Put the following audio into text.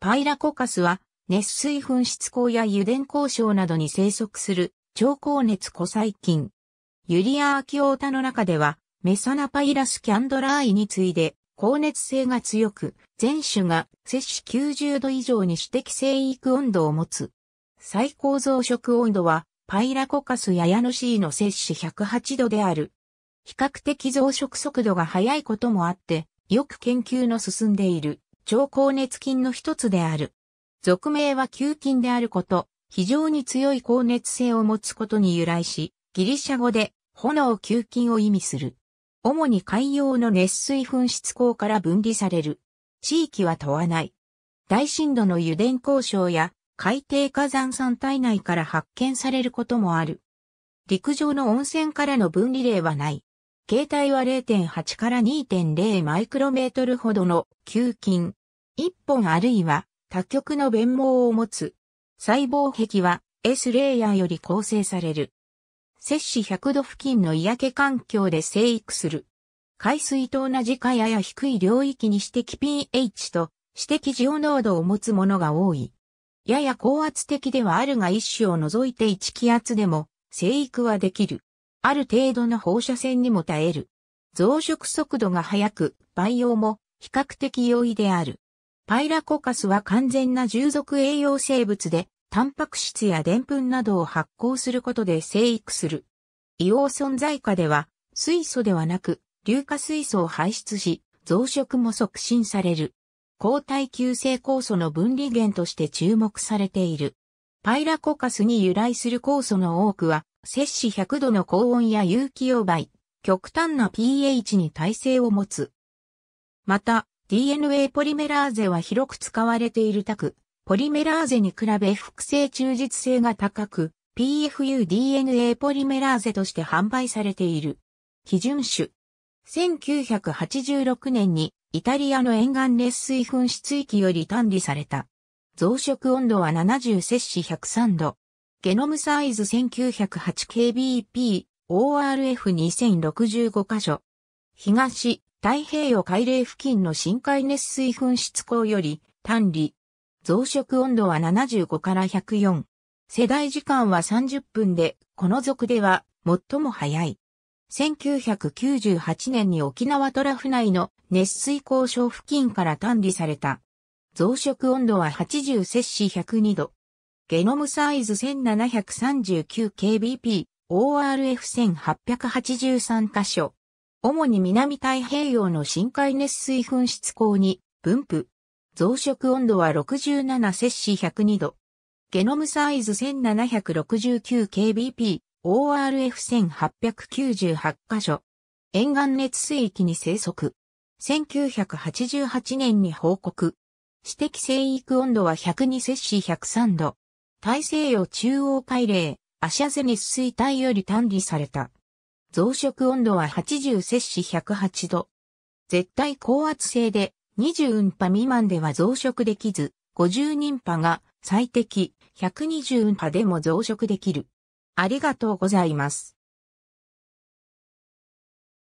パイラコカスは、熱水噴出孔や油田交渉などに生息する超高熱古細菌。ユリアアキオータの中では、メサナパイラスキャンドラーイに次いで、高熱性が強く、全種が摂氏90度以上に指摘生育温度を持つ。最高増殖温度は、パイラコカスやヤノシーの摂氏108度である。比較的増殖速度が速いこともあって、よく研究の進んでいる。腸高熱菌の一つである。俗名は球菌であること、非常に強い高熱性を持つことに由来し、ギリシャ語で炎球菌を意味する。主に海洋の熱水噴出口から分離される。地域は問わない。大震度の油田交渉や海底火山山体内から発見されることもある。陸上の温泉からの分離例はない。形態は0.8から2.0マイクロメートルほどの球菌、一本あるいは多極の弁網を持つ。細胞壁は S レイヤーより構成される。摂氏100度付近の嫌気環境で生育する。海水と同じかやや低い領域に指摘 pH と指摘オ濃度を持つものが多い。やや高圧的ではあるが一種を除いて一気圧でも生育はできる。ある程度の放射線にも耐える。増殖速度が速く、培養も比較的容易である。パイラコカスは完全な従属栄養生物で、タンパク質や澱粉などを発酵することで生育する。硫黄存在下では、水素ではなく、硫化水素を排出し、増殖も促進される。抗体急性酵素の分離源として注目されている。パイラコカスに由来する酵素の多くは、摂氏100度の高温や有機溶媒、極端な pH に耐性を持つ。また、DNA ポリメラーゼは広く使われているタク、ポリメラーゼに比べ複製忠実性が高く、PFUDNA ポリメラーゼとして販売されている。基準種。1986年にイタリアの沿岸熱水噴出域より単理された。増殖温度は70摂氏103度。ゲノムサイズ 1908kbp、ORF2065 箇所。東、太平洋海嶺付近の深海熱水噴出口より、単理。増殖温度は75から104。世代時間は30分で、この属では最も早い。1998年に沖縄トラフ内の熱水交渉付近から単理された。増殖温度は80摂氏102度。ゲノムサイズ 1739kbp、ORF1883 箇所。主に南太平洋の深海熱水噴出口に分布。増殖温度は67摂氏102度。ゲノムサイズ 1769kbp、ORF1898 箇所。沿岸熱水域に生息。1988年に報告。指的生育温度は102摂氏103度。大西洋中央海嶺、アシャゼ熱水帯より単理された。増殖温度は80摂氏108度。絶対高圧性で20運波未満では増殖できず、50人波が最適120運波でも増殖できる。ありがとうございます。